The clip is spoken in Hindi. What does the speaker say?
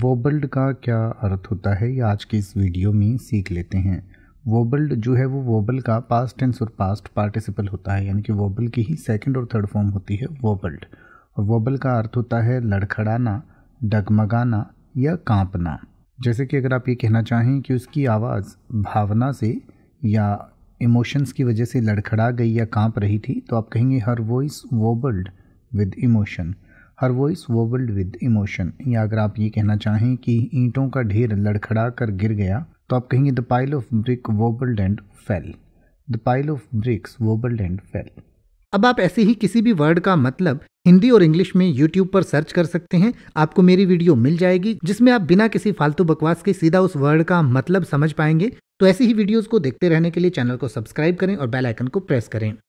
वोबल्ड का क्या अर्थ होता है ये आज की इस वीडियो में सीख लेते हैं वोबल्ड जो है वो वोबल का पास्ट टेंस और पास्ट पार्टिसिपल होता है यानी कि वोबल की ही सेकंड और थर्ड फॉर्म होती है वोबल्ड और वोबल का अर्थ होता है लड़खड़ाना डगमगाना या कांपना जैसे कि अगर आप ये कहना चाहें कि उसकी आवाज़ भावना से या इमोशंस की वजह से लड़खड़ा गई या कांप रही थी तो आप कहेंगे हर वॉइस वोबल्ड विद इमोशन हर वॉइस वोबल्ड विद इमोशन या अगर आप ये कहना चाहें कि ईंटों का ढेर लड़खड़ा कर गिर गया तो आप कहेंगे the pile of brick wobbled and fell the pile of bricks wobbled and fell अब आप ऐसे ही किसी भी वर्ड का मतलब हिंदी और इंग्लिश में यूट्यूब पर सर्च कर सकते हैं आपको मेरी वीडियो मिल जाएगी जिसमें आप बिना किसी फालतू बकवास के सीधा उस वर्ड का मतलब समझ पाएंगे तो ऐसी ही वीडियोस को देखते रहने के लिए चैनल को सब्सक्राइब करें और बेल आइकन को प्रेस करें